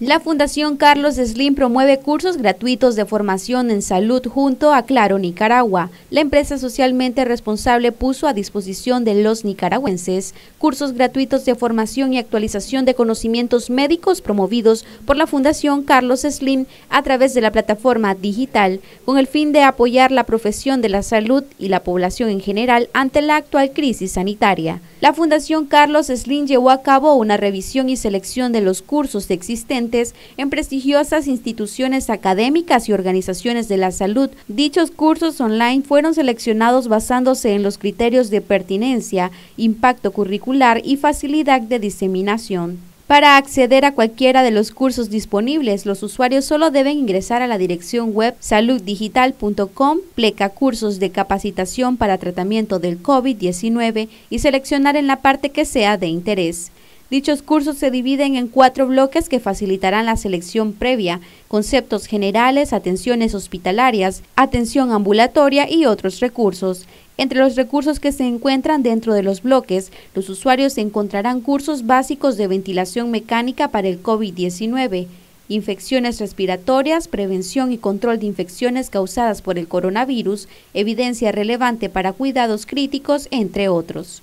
La Fundación Carlos Slim promueve cursos gratuitos de formación en salud junto a Claro Nicaragua. La empresa socialmente responsable puso a disposición de los nicaragüenses cursos gratuitos de formación y actualización de conocimientos médicos promovidos por la Fundación Carlos Slim a través de la plataforma digital con el fin de apoyar la profesión de la salud y la población en general ante la actual crisis sanitaria. La Fundación Carlos Slim llevó a cabo una revisión y selección de los cursos existentes en prestigiosas instituciones académicas y organizaciones de la salud. Dichos cursos online fueron seleccionados basándose en los criterios de pertinencia, impacto curricular y facilidad de diseminación. Para acceder a cualquiera de los cursos disponibles, los usuarios solo deben ingresar a la dirección web saluddigital.com, pleca cursos de capacitación para tratamiento del COVID-19 y seleccionar en la parte que sea de interés. Dichos cursos se dividen en cuatro bloques que facilitarán la selección previa, conceptos generales, atenciones hospitalarias, atención ambulatoria y otros recursos. Entre los recursos que se encuentran dentro de los bloques, los usuarios encontrarán cursos básicos de ventilación mecánica para el COVID-19, infecciones respiratorias, prevención y control de infecciones causadas por el coronavirus, evidencia relevante para cuidados críticos, entre otros.